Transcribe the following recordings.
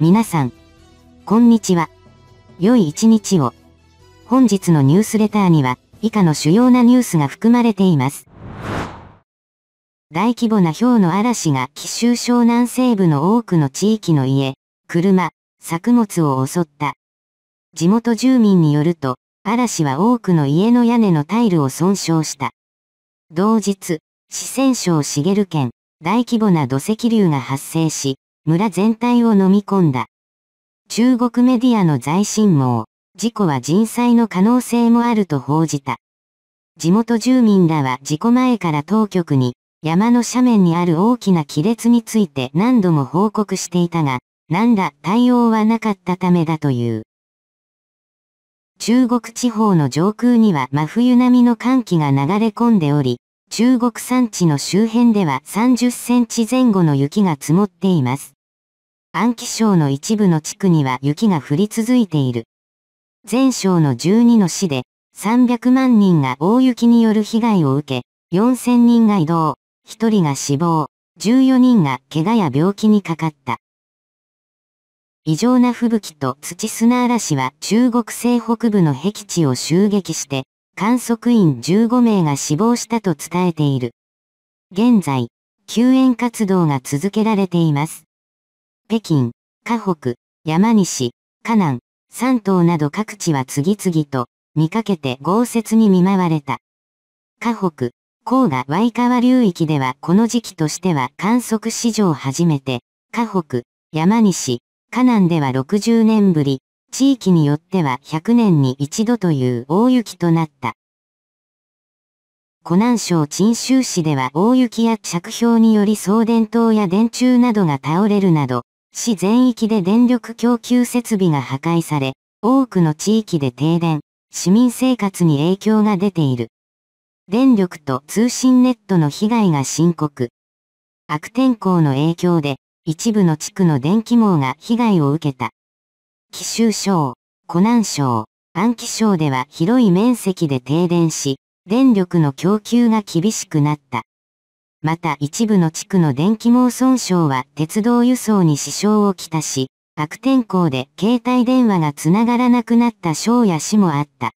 皆さん、こんにちは。良い一日を。本日のニュースレターには、以下の主要なニュースが含まれています。大規模な氷の嵐が奇襲湘南西部の多くの地域の家、車、作物を襲った。地元住民によると、嵐は多くの家の屋根のタイルを損傷した。同日、四川省茂県、大規模な土石流が発生し、村全体を飲み込んだ。中国メディアの財新網、事故は人災の可能性もあると報じた。地元住民らは事故前から当局に、山の斜面にある大きな亀裂について何度も報告していたが、何ら対応はなかったためだという。中国地方の上空には真冬並みの寒気が流れ込んでおり、中国山地の周辺では30センチ前後の雪が積もっています。安徽省の一部の地区には雪が降り続いている。全省の12の市で300万人が大雪による被害を受け、4000人が移動、1人が死亡、14人が怪我や病気にかかった。異常な吹雪と土砂嵐は中国西北部の壁地を襲撃して、観測員15名が死亡したと伝えている。現在、救援活動が続けられています。北京、河北、山西、河南、山東など各地は次々と見かけて豪雪に見舞われた。河北、黄河ワイカワ流域ではこの時期としては観測史上初めて、河北、山西、河南では60年ぶり、地域によっては100年に一度という大雪となった。湖南省陳州市では大雪や着氷により送電塔や電柱などが倒れるなど、市全域で電力供給設備が破壊され、多くの地域で停電、市民生活に影響が出ている。電力と通信ネットの被害が深刻。悪天候の影響で、一部の地区の電気網が被害を受けた。奇襲省、湖南省、安徽省では広い面積で停電し、電力の供給が厳しくなった。また一部の地区の電気網損傷は鉄道輸送に支障をきたし、悪天候で携帯電話がつながらなくなった省や市もあった。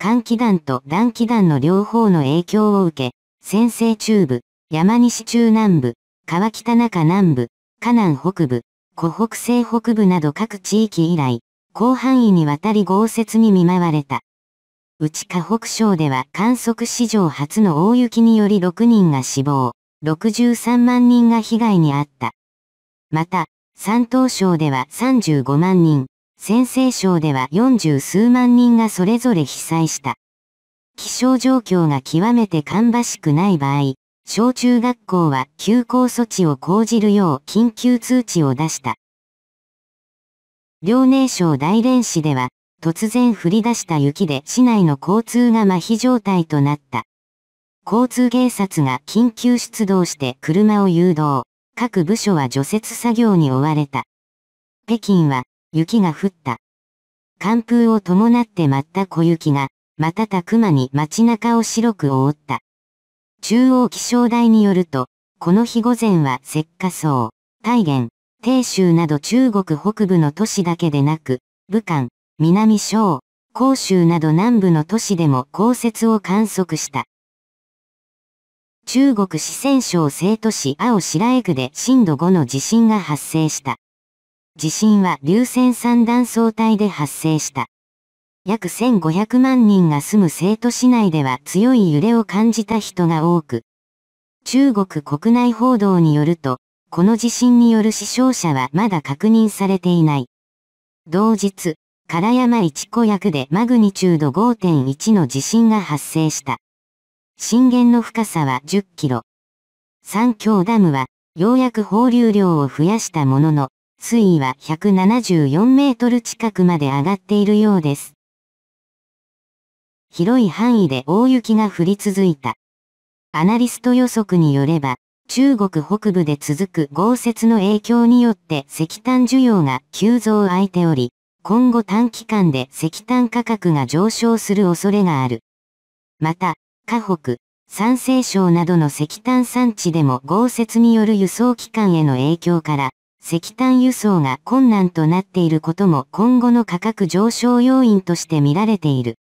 寒気団と暖気団の両方の影響を受け、先西中部、山西中南部、川北中南部、河南北部、湖北西北部など各地域以来、広範囲にわたり豪雪に見舞われた。内河北省では観測史上初の大雪により6人が死亡、63万人が被害に遭った。また、山東省では35万人、先西省では40数万人がそれぞれ被災した。気象状況が極めて芳しくない場合、小中学校は休校措置を講じるよう緊急通知を出した。遼寧省大連市では突然降り出した雪で市内の交通が麻痺状態となった。交通警察が緊急出動して車を誘導、各部署は除雪作業に追われた。北京は雪が降った。寒風を伴って舞った小雪が、瞬く間に街中を白く覆った。中央気象台によると、この日午前は石化層、大原、鄭州など中国北部の都市だけでなく、武漢、南省、広州など南部の都市でも降雪を観測した。中国四川省成都市青白江区で震度5の地震が発生した。地震は流線三断層帯で発生した。約1500万人が住む成都市内では強い揺れを感じた人が多く、中国国内報道によると、この地震による死傷者はまだ確認されていない。同日、唐山一子役でマグニチュード5.1の地震が発生した。震源の深さは10キロ。三峡ダムは、ようやく放流量を増やしたものの、水位は174メートル近くまで上がっているようです。広い範囲で大雪が降り続いた。アナリスト予測によれば、中国北部で続く豪雪の影響によって石炭需要が急増空いており、今後短期間で石炭価格が上昇する恐れがある。また、河北、山西省などの石炭産地でも豪雪による輸送機関への影響から、石炭輸送が困難となっていることも今後の価格上昇要因として見られている。